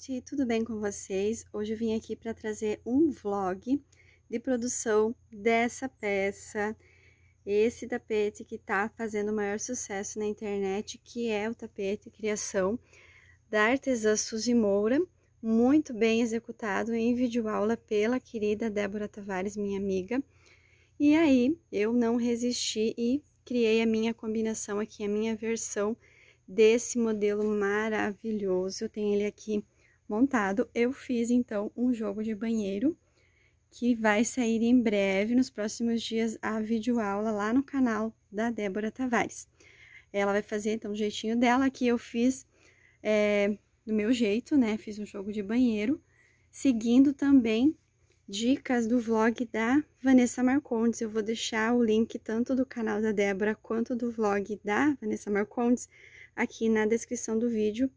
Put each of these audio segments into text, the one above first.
gente, tudo bem com vocês? Hoje eu vim aqui para trazer um vlog de produção dessa peça, esse tapete que está fazendo o maior sucesso na internet, que é o tapete criação da artesã Suzy Moura, muito bem executado em videoaula pela querida Débora Tavares, minha amiga. E aí, eu não resisti e criei a minha combinação aqui, a minha versão desse modelo maravilhoso. Eu tenho ele aqui montado, eu fiz então um jogo de banheiro que vai sair em breve, nos próximos dias, a videoaula lá no canal da Débora Tavares. Ela vai fazer então o jeitinho dela, que eu fiz é, do meu jeito, né? Fiz um jogo de banheiro, seguindo também dicas do vlog da Vanessa Marcondes. Eu vou deixar o link tanto do canal da Débora quanto do vlog da Vanessa Marcondes aqui na descrição do vídeo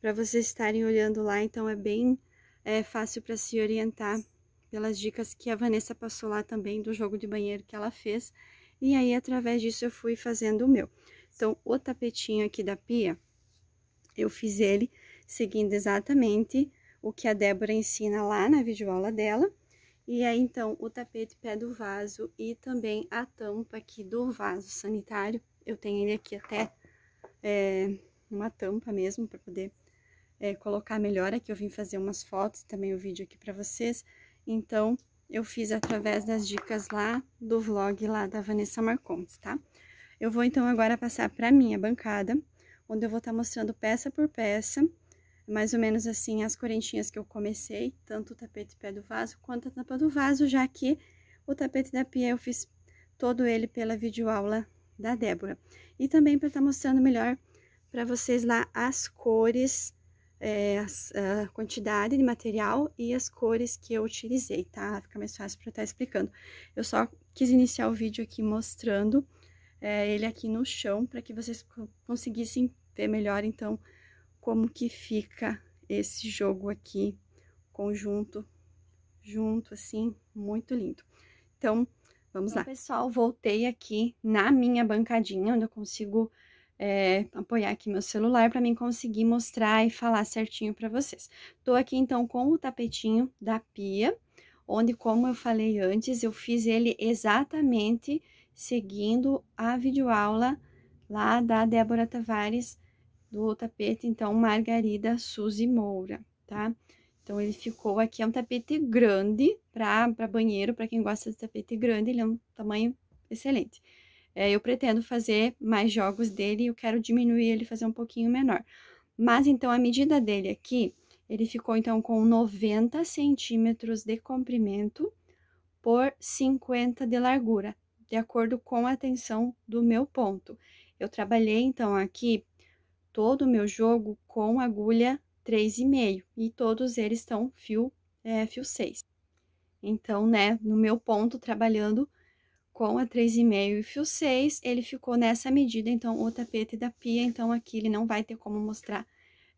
para vocês estarem olhando lá, então é bem é, fácil para se orientar pelas dicas que a Vanessa passou lá também do jogo de banheiro que ela fez. E aí, através disso, eu fui fazendo o meu. Então, o tapetinho aqui da pia, eu fiz ele seguindo exatamente o que a Débora ensina lá na videoaula dela. E aí, então, o tapete pé do vaso e também a tampa aqui do vaso sanitário. Eu tenho ele aqui até é, uma tampa mesmo, para poder é, colocar melhor aqui. Eu vim fazer umas fotos e também o um vídeo aqui para vocês. Então, eu fiz através das dicas lá do vlog lá da Vanessa Marcondes, tá? Eu vou, então, agora passar para minha bancada, onde eu vou estar tá mostrando peça por peça, mais ou menos assim, as correntinhas que eu comecei, tanto o tapete pé do vaso quanto a tampa do vaso, já que o tapete da pia eu fiz todo ele pela videoaula da Débora. E também para estar tá mostrando melhor para vocês lá as cores é, a quantidade de material e as cores que eu utilizei, tá? Fica mais fácil para eu estar tá explicando. Eu só quis iniciar o vídeo aqui mostrando é, ele aqui no chão, para que vocês conseguissem ver melhor, então, como que fica esse jogo aqui, conjunto, junto, assim, muito lindo. Então, vamos então, lá. pessoal, voltei aqui na minha bancadinha, onde eu consigo é, apoiar aqui meu celular para mim conseguir mostrar e falar certinho para vocês. Tô aqui então com o tapetinho da pia, onde, como eu falei antes, eu fiz ele exatamente seguindo a videoaula lá da Débora Tavares do tapete, então, Margarida Suzy Moura, tá? Então, ele ficou aqui, é um tapete grande para banheiro, para quem gosta de tapete grande, ele é um tamanho excelente. É, eu pretendo fazer mais jogos dele e eu quero diminuir ele fazer um pouquinho menor. Mas então a medida dele aqui, ele ficou então com 90 centímetros de comprimento por 50 de largura, de acordo com a tensão do meu ponto. Eu trabalhei então aqui todo o meu jogo com agulha 3,5 e todos eles estão fio, é, fio 6. Então, né, no meu ponto trabalhando com a 3,5 e fio 6, ele ficou nessa medida, então, o tapete da pia, então, aqui ele não vai ter como mostrar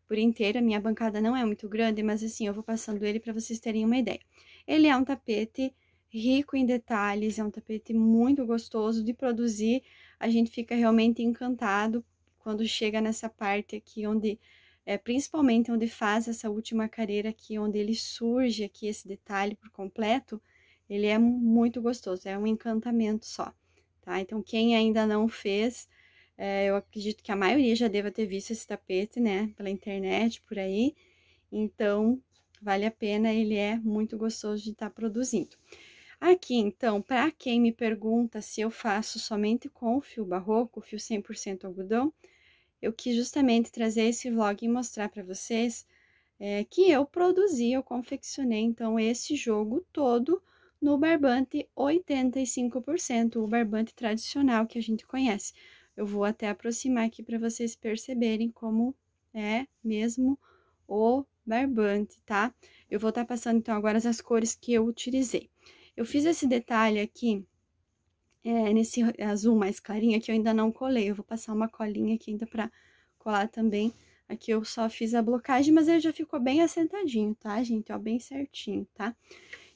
por inteiro, a minha bancada não é muito grande, mas assim, eu vou passando ele para vocês terem uma ideia. Ele é um tapete rico em detalhes, é um tapete muito gostoso de produzir, a gente fica realmente encantado quando chega nessa parte aqui onde... É, principalmente onde faz essa última careira aqui, onde ele surge aqui esse detalhe por completo, ele é muito gostoso, é um encantamento só, tá? Então, quem ainda não fez, é, eu acredito que a maioria já deva ter visto esse tapete, né? Pela internet, por aí. Então, vale a pena, ele é muito gostoso de estar tá produzindo. Aqui, então, para quem me pergunta se eu faço somente com fio barroco, fio 100% algodão, eu quis justamente trazer esse vlog e mostrar para vocês é, que eu produzi, eu confeccionei, então, esse jogo todo no barbante, 85%, o barbante tradicional que a gente conhece. Eu vou até aproximar aqui para vocês perceberem como é mesmo o barbante, tá? Eu vou estar tá passando, então, agora as cores que eu utilizei. Eu fiz esse detalhe aqui, é, nesse azul mais clarinho, que eu ainda não colei. Eu vou passar uma colinha aqui ainda para colar também. Aqui eu só fiz a blocagem, mas ele já ficou bem assentadinho, tá, gente? Ó, bem certinho, tá?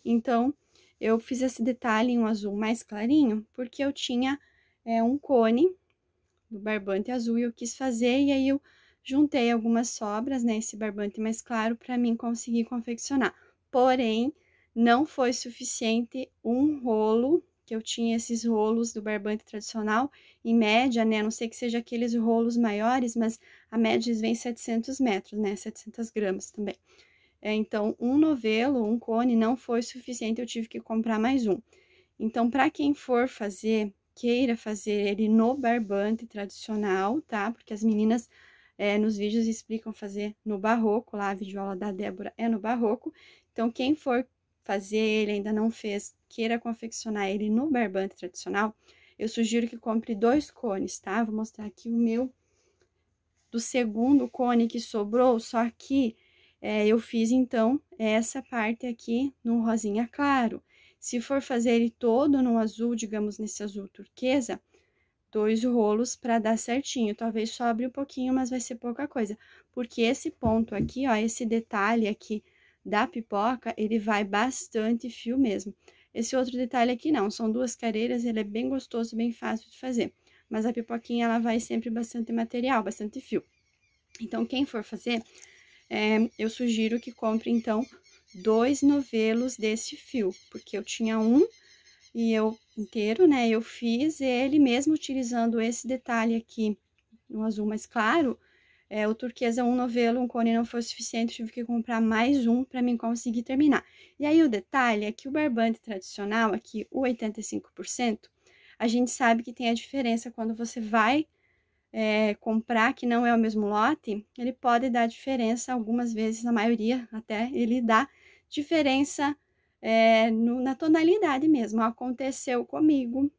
Então, eu fiz esse detalhe em um azul mais clarinho, porque eu tinha é, um cone do barbante azul e eu quis fazer, e aí eu juntei algumas sobras, né, esse barbante mais claro, para mim conseguir confeccionar. Porém, não foi suficiente um rolo, que eu tinha esses rolos do barbante tradicional, em média, né, a não sei que seja aqueles rolos maiores, mas a média vem 700 metros, né, 700 gramas também. É, então, um novelo, um cone, não foi suficiente, eu tive que comprar mais um. Então, para quem for fazer, queira fazer ele no barbante tradicional, tá? Porque as meninas é, nos vídeos explicam fazer no barroco, lá a videoaula da Débora é no barroco. Então, quem for fazer ele, ainda não fez, queira confeccionar ele no barbante tradicional, eu sugiro que compre dois cones, tá? Vou mostrar aqui o meu do segundo cone que sobrou, só que é, eu fiz então essa parte aqui no rosinha claro. Se for fazer ele todo no azul, digamos nesse azul turquesa, dois rolos para dar certinho. Talvez sobre um pouquinho, mas vai ser pouca coisa. Porque esse ponto aqui, ó, esse detalhe aqui da pipoca, ele vai bastante fio mesmo. Esse outro detalhe aqui não, são duas careiras, ele é bem gostoso, bem fácil de fazer. Mas a pipoquinha, ela vai sempre bastante material, bastante fio. Então, quem for fazer, é, eu sugiro que compre, então, dois novelos desse fio, porque eu tinha um e eu inteiro, né, eu fiz ele mesmo utilizando esse detalhe aqui, um azul mais claro, é, o turquesa é um novelo, um cone não foi suficiente, tive que comprar mais um para mim conseguir terminar. E aí o detalhe é que o barbante tradicional, aqui o 85%, a gente sabe que tem a diferença quando você vai é, comprar que não é o mesmo lote, ele pode dar diferença, algumas vezes, na maioria até, ele dá diferença é, no, na tonalidade mesmo. Aconteceu comigo,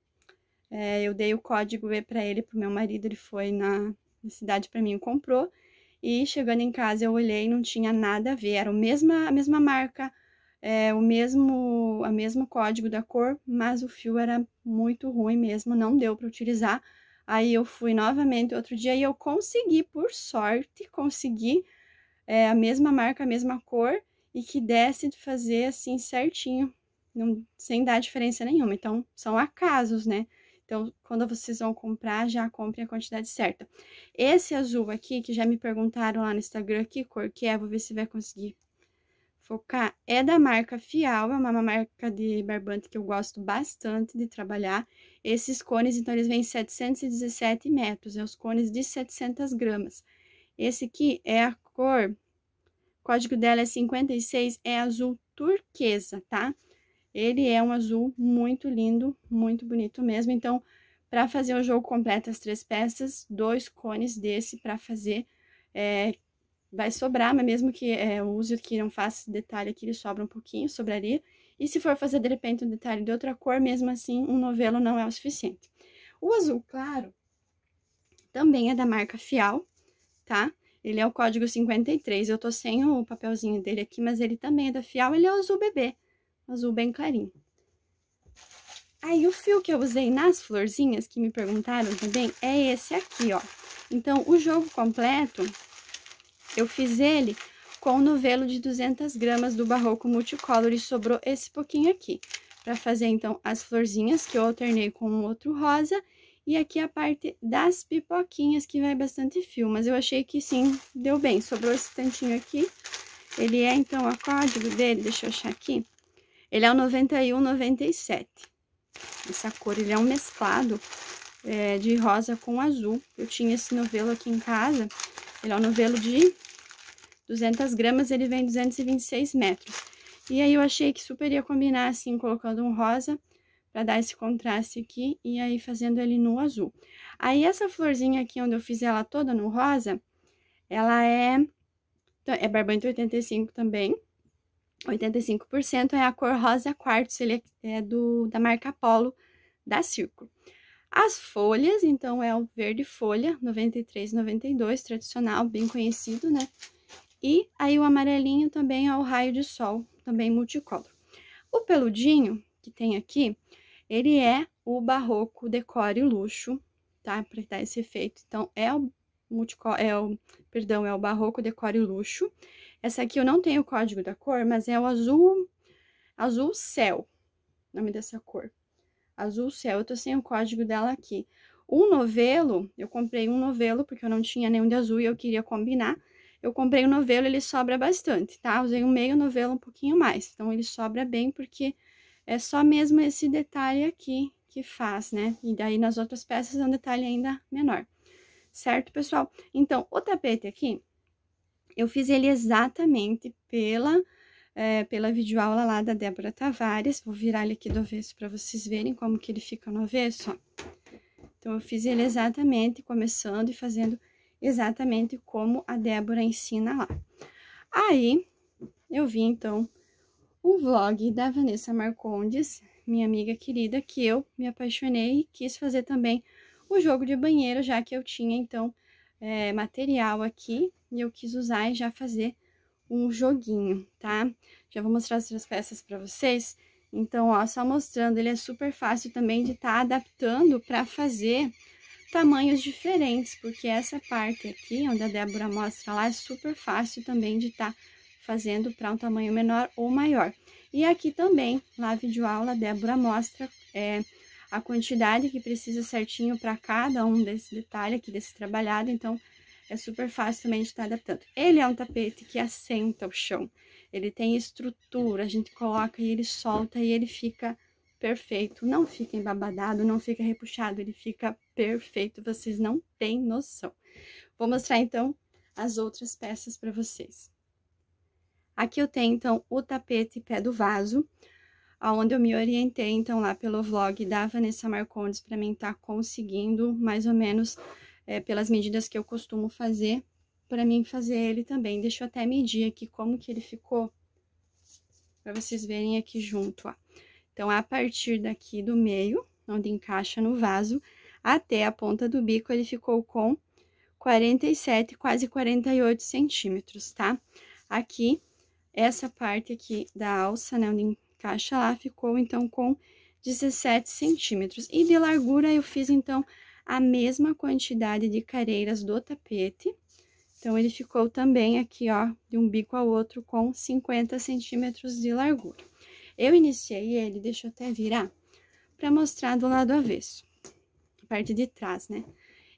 é, eu dei o código E para ele, para o meu marido, ele foi na, na cidade para mim comprou. E chegando em casa eu olhei, não tinha nada a ver, era o mesma, a mesma marca, é, o mesmo, a mesmo código da cor, mas o fio era muito ruim mesmo, não deu para utilizar. Aí eu fui novamente outro dia e eu consegui, por sorte, consegui é, a mesma marca, a mesma cor e que desse de fazer assim certinho, não, sem dar diferença nenhuma. Então, são acasos, né? Então, quando vocês vão comprar, já compre a quantidade certa. Esse azul aqui, que já me perguntaram lá no Instagram que cor que é, vou ver se vai conseguir focar é da marca Fial, é uma marca de barbante que eu gosto bastante de trabalhar. Esses cones, então, eles vêm 717 metros, é os cones de 700 gramas. Esse aqui é a cor, o código dela é 56, é azul turquesa, tá? Ele é um azul muito lindo, muito bonito mesmo, então... Para fazer o jogo completo, as três peças, dois cones desse para fazer, é, vai sobrar, mas mesmo que é, o uso que não faça detalhe aqui, ele sobra um pouquinho, sobraria. E se for fazer, de repente, um detalhe de outra cor, mesmo assim, um novelo não é o suficiente. O azul claro também é da marca Fial, tá? Ele é o código 53, eu tô sem o papelzinho dele aqui, mas ele também é da Fial, ele é o azul bebê, azul bem clarinho. Aí, o fio que eu usei nas florzinhas, que me perguntaram também, é esse aqui, ó. Então, o jogo completo eu fiz ele com o novelo de 200 gramas do Barroco Multicolor e sobrou esse pouquinho aqui. Para fazer, então, as florzinhas que eu alternei com um outro rosa. E aqui a parte das pipoquinhas, que vai bastante fio, mas eu achei que sim, deu bem. Sobrou esse tantinho aqui. Ele é, então, o código dele, deixa eu achar aqui. Ele é o 9197. Essa cor, ele é um mesclado é, de rosa com azul. Eu tinha esse novelo aqui em casa. Ele é um novelo de 200 gramas, ele vem 226 metros. E aí, eu achei que super ia combinar, assim, colocando um rosa, para dar esse contraste aqui, e aí fazendo ele no azul. Aí, essa florzinha aqui, onde eu fiz ela toda no rosa, ela é... Então, é barbante 85 também, 85% é a cor rosa quartzo, ele é, é do, da marca Apollo, da Circo. As folhas, então, é o verde folha, 93, 92, tradicional, bem conhecido, né? E aí o amarelinho também é o raio de sol, também multicolor. O peludinho que tem aqui, ele é o barroco decore luxo, tá? Para dar esse efeito. Então é o multicolor, é o, perdão, é o barroco decore luxo. Essa aqui eu não tenho o código da cor, mas é o azul azul céu, nome dessa cor. Azul céu, eu tô sem o código dela aqui. O novelo, eu comprei um novelo porque eu não tinha nenhum de azul e eu queria combinar. Eu comprei o um novelo, ele sobra bastante, tá? Usei um meio novelo um pouquinho mais, então ele sobra bem porque é só mesmo esse detalhe aqui que faz, né? E daí nas outras peças é um detalhe ainda menor, certo, pessoal? Então, o tapete aqui, eu fiz ele exatamente pela, é, pela videoaula lá da Débora Tavares. Vou virar ele aqui do avesso para vocês verem como que ele fica no avesso, ó. Então, eu fiz ele exatamente começando e fazendo exatamente como a Débora ensina lá. Aí, eu vi, então, o vlog da Vanessa Marcondes, minha amiga querida, que eu me apaixonei e quis fazer também o jogo de banheiro, já que eu tinha, então, é, material aqui, e eu quis usar e já fazer um joguinho, tá? Já vou mostrar as outras peças para vocês. Então, ó, só mostrando, ele é super fácil também de estar tá adaptando para fazer tamanhos diferentes, porque essa parte aqui, onde a Débora mostra lá, é super fácil também de estar tá fazendo para um tamanho menor ou maior. E aqui também, na videoaula, a Débora mostra é, a quantidade que precisa certinho para cada um desse detalhe aqui, desse trabalhado, então é super fácil também de estar tá adaptando. Ele é um tapete que assenta o chão, ele tem estrutura, a gente coloca e ele solta e ele fica perfeito. Não fica embabadado, não fica repuxado, ele fica perfeito. Vocês não têm noção. Vou mostrar, então, as outras peças para vocês. Aqui eu tenho, então, o tapete pé do vaso, aonde eu me orientei, então, lá pelo vlog da Vanessa Marcondes, para mim estar tá conseguindo, mais ou menos, é, pelas medidas que eu costumo fazer, para mim fazer ele também. Deixa eu até medir aqui como que ele ficou, para vocês verem aqui junto, ó. Então, a partir daqui do meio, onde encaixa no vaso, até a ponta do bico, ele ficou com 47, quase 48 centímetros, tá? Aqui, essa parte aqui da alça, né, onde encaixa lá, ficou, então, com 17 centímetros. E de largura, eu fiz, então, a mesma quantidade de careiras do tapete. Então, ele ficou também aqui, ó, de um bico ao outro, com 50 centímetros de largura. Eu iniciei ele, deixa eu até virar, para mostrar do lado avesso, a parte de trás, né?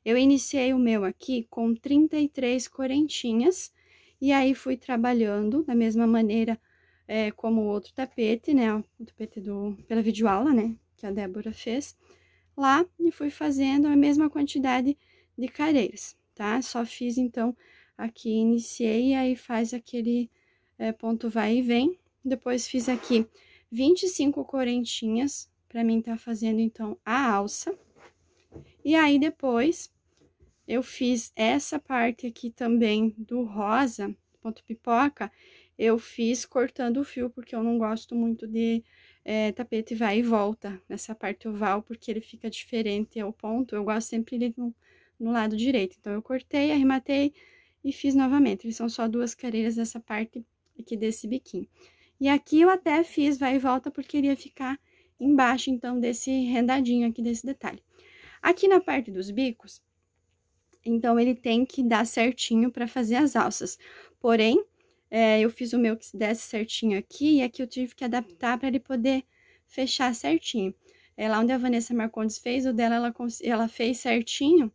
Eu iniciei o meu aqui com 33 correntinhas, e aí fui trabalhando da mesma maneira é, como o outro tapete, né? O tapete do, pela videoaula, né? Que a Débora fez lá, e fui fazendo a mesma quantidade de careiras, tá? Só fiz, então, aqui, iniciei, e aí faz aquele é, ponto vai e vem. Depois fiz aqui 25 correntinhas, para mim tá fazendo, então, a alça. E aí, depois, eu fiz essa parte aqui também do rosa, ponto pipoca, eu fiz cortando o fio, porque eu não gosto muito de é, tapete vai e volta, nessa parte oval, porque ele fica diferente ao ponto, eu gosto sempre de no, no lado direito. Então, eu cortei, arrematei e fiz novamente. Eles são só duas carreiras dessa parte aqui desse biquinho. E aqui eu até fiz vai e volta porque iria ficar embaixo, então, desse rendadinho aqui, desse detalhe. Aqui na parte dos bicos, então, ele tem que dar certinho para fazer as alças. Porém, é, eu fiz o meu que desse certinho aqui, e aqui eu tive que adaptar para ele poder fechar certinho. É, lá onde a Vanessa Marcondes fez, o dela ela, ela fez certinho,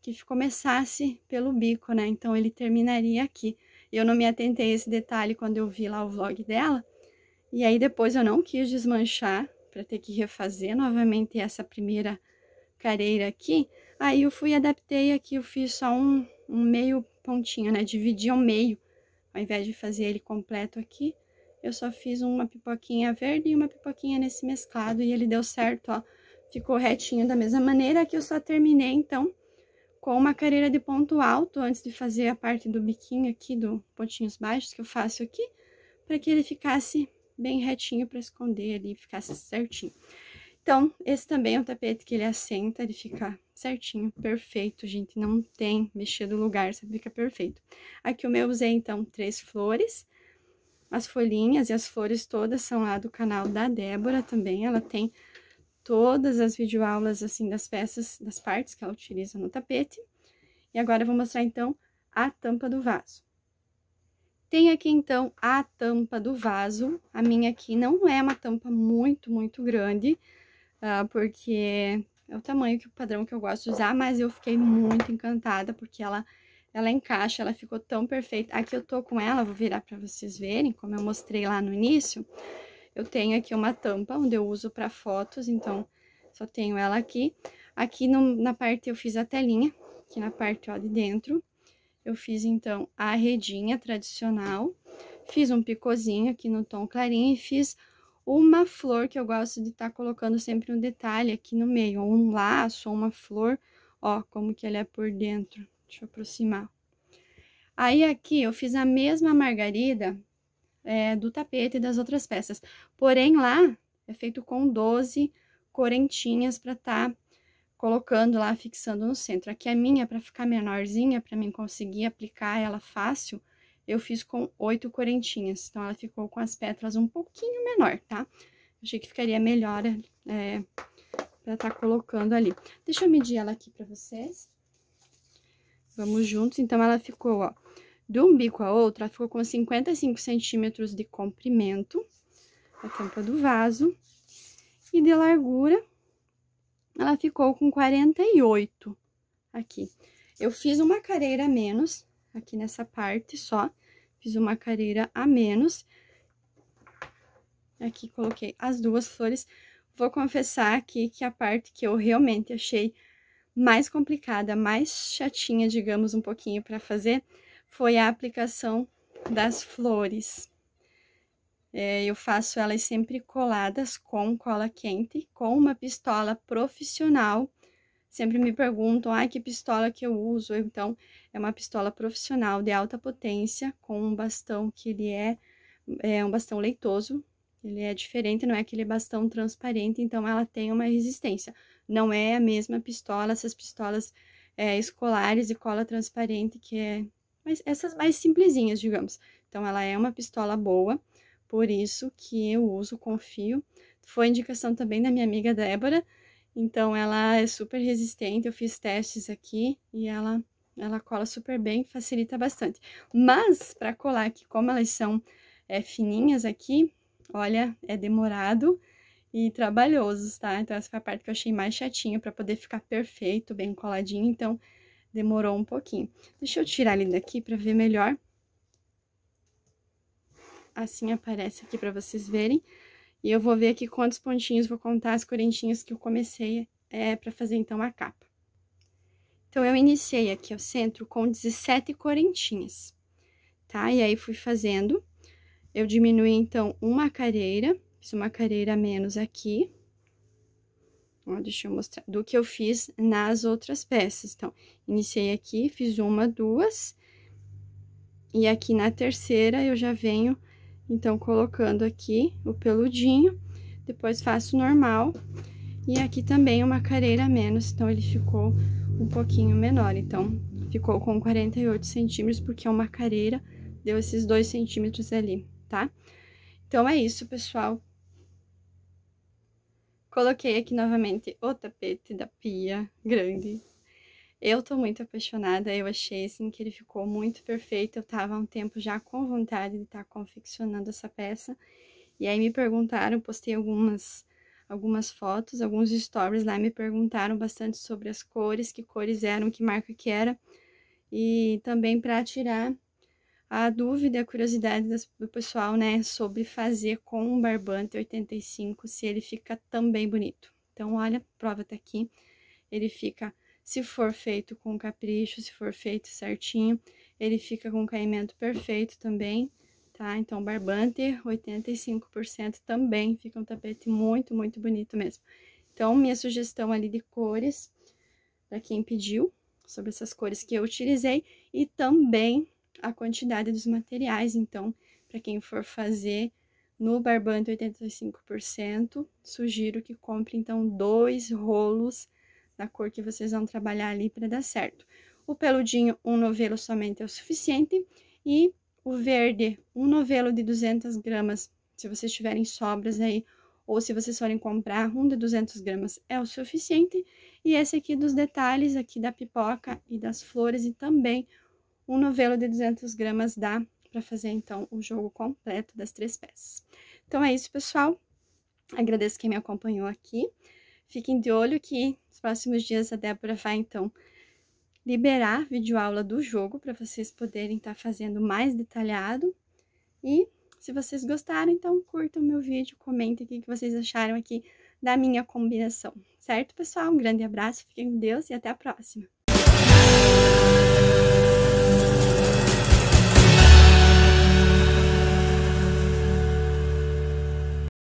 que começasse pelo bico, né? Então, ele terminaria aqui. Eu não me atentei a esse detalhe quando eu vi lá o vlog dela. E aí depois eu não quis desmanchar para ter que refazer novamente essa primeira careira aqui. Aí eu fui adaptei aqui, eu fiz só um, um meio pontinho, né? Dividi ao meio, ao invés de fazer ele completo aqui. Eu só fiz uma pipoquinha verde e uma pipoquinha nesse mesclado e ele deu certo, ó. Ficou retinho da mesma maneira que eu só terminei, então, com uma carreira de ponto alto antes de fazer a parte do biquinho aqui, do pontinhos baixos que eu faço aqui, para que ele ficasse bem retinho para esconder ali, ficasse certinho. Então, esse também é um tapete que ele assenta, ele fica certinho, perfeito, gente, não tem mexer do lugar, sempre fica perfeito. Aqui o meu usei, então, três flores, as folhinhas e as flores todas são lá do canal da Débora também, ela tem todas as videoaulas, assim, das peças, das partes que ela utiliza no tapete. E agora, eu vou mostrar, então, a tampa do vaso. Tem aqui, então, a tampa do vaso. A minha aqui não é uma tampa muito, muito grande, uh, porque é o tamanho que o padrão que eu gosto de usar, mas eu fiquei muito encantada, porque ela, ela encaixa, ela ficou tão perfeita. Aqui eu tô com ela, vou virar para vocês verem, como eu mostrei lá no início. Eu tenho aqui uma tampa, onde eu uso para fotos, então só tenho ela aqui. Aqui no, na parte eu fiz a telinha, aqui na parte ó, de dentro. Eu fiz, então, a redinha tradicional. Fiz um picôzinho aqui no tom clarinho e fiz uma flor que eu gosto de estar tá colocando sempre um detalhe aqui no meio, um laço, ou uma flor, ó, como que ele é por dentro. Deixa eu aproximar. Aí, aqui, eu fiz a mesma margarida é, do tapete e das outras peças. Porém, lá é feito com 12 correntinhas para estar tá colocando lá, fixando no centro. Aqui a minha, para ficar menorzinha, para mim conseguir aplicar ela fácil, eu fiz com oito correntinhas. Então, ela ficou com as pétalas um pouquinho menor, tá? Achei que ficaria melhor é, para estar tá colocando ali. Deixa eu medir ela aqui para vocês. Vamos juntos. Então, ela ficou, ó, de um bico a outro, ela ficou com 55 centímetros de comprimento, a tampa do vaso, e de largura, ela ficou com 48 aqui. Eu fiz uma careira a menos, aqui nessa parte só, fiz uma careira a menos. Aqui coloquei as duas flores. Vou confessar aqui que a parte que eu realmente achei mais complicada, mais chatinha, digamos, um pouquinho para fazer, foi a aplicação das flores. É, eu faço elas sempre coladas com cola quente, com uma pistola profissional. Sempre me perguntam, ah, que pistola que eu uso? Então, é uma pistola profissional de alta potência, com um bastão que ele é, é um bastão leitoso. Ele é diferente, não é aquele bastão transparente, então ela tem uma resistência. Não é a mesma pistola, essas pistolas é, escolares de cola transparente, que é mas essas mais simplesinhas, digamos. Então, ela é uma pistola boa, por isso que eu uso, confio. Foi indicação também da minha amiga Débora, então ela é super resistente, eu fiz testes aqui e ela ela cola super bem, facilita bastante. Mas, para colar aqui, como elas são é, fininhas aqui, olha, é demorado e trabalhoso, tá? Então, essa foi a parte que eu achei mais chatinha, para poder ficar perfeito, bem coladinho. Então, demorou um pouquinho. Deixa eu tirar ele daqui para ver melhor. Assim aparece aqui para vocês verem. E eu vou ver aqui quantos pontinhos, vou contar as correntinhas que eu comecei é, para fazer, então, a capa. Então, eu iniciei aqui o centro com 17 correntinhas, tá? E aí, fui fazendo. Eu diminui, então, uma careira, fiz uma careira a menos aqui. Ó, deixa eu mostrar, do que eu fiz nas outras peças. Então, iniciei aqui, fiz uma, duas, e aqui na terceira eu já venho, então, colocando aqui o peludinho, depois faço normal, e aqui também uma careira menos, então, ele ficou um pouquinho menor, então, ficou com 48 centímetros, porque é uma careira, deu esses dois centímetros ali, tá? Então, é isso, pessoal. Coloquei aqui novamente o tapete da pia grande. Eu tô muito apaixonada, eu achei assim que ele ficou muito perfeito. Eu tava há um tempo já com vontade de estar tá confeccionando essa peça. E aí me perguntaram, postei algumas algumas fotos, alguns stories lá me perguntaram bastante sobre as cores, que cores eram, que marca que era. E também para tirar a dúvida e a curiosidade do pessoal, né, sobre fazer com um barbante 85 se ele fica também bonito. Então, olha, a prova tá aqui. Ele fica, se for feito com capricho, se for feito certinho, ele fica com caimento perfeito também, tá? Então, barbante 85% também fica um tapete muito, muito bonito mesmo. Então, minha sugestão ali de cores, para quem pediu, sobre essas cores que eu utilizei, e também a quantidade dos materiais. Então, para quem for fazer no barbante 85%, sugiro que compre então dois rolos da cor que vocês vão trabalhar ali para dar certo. O peludinho, um novelo somente é o suficiente e o verde, um novelo de 200 gramas, se vocês tiverem sobras aí, ou se vocês forem comprar um de 200 gramas é o suficiente. E esse aqui dos detalhes aqui da pipoca e das flores e também um novelo de 200 gramas dá para fazer, então, o jogo completo das três peças. Então, é isso, pessoal. Agradeço quem me acompanhou aqui. Fiquem de olho que nos próximos dias a Débora vai, então, liberar videoaula do jogo para vocês poderem estar tá fazendo mais detalhado. E se vocês gostaram, então, curtam meu vídeo, comentem o que vocês acharam aqui da minha combinação. Certo, pessoal? Um grande abraço, fiquem com Deus e até a próxima!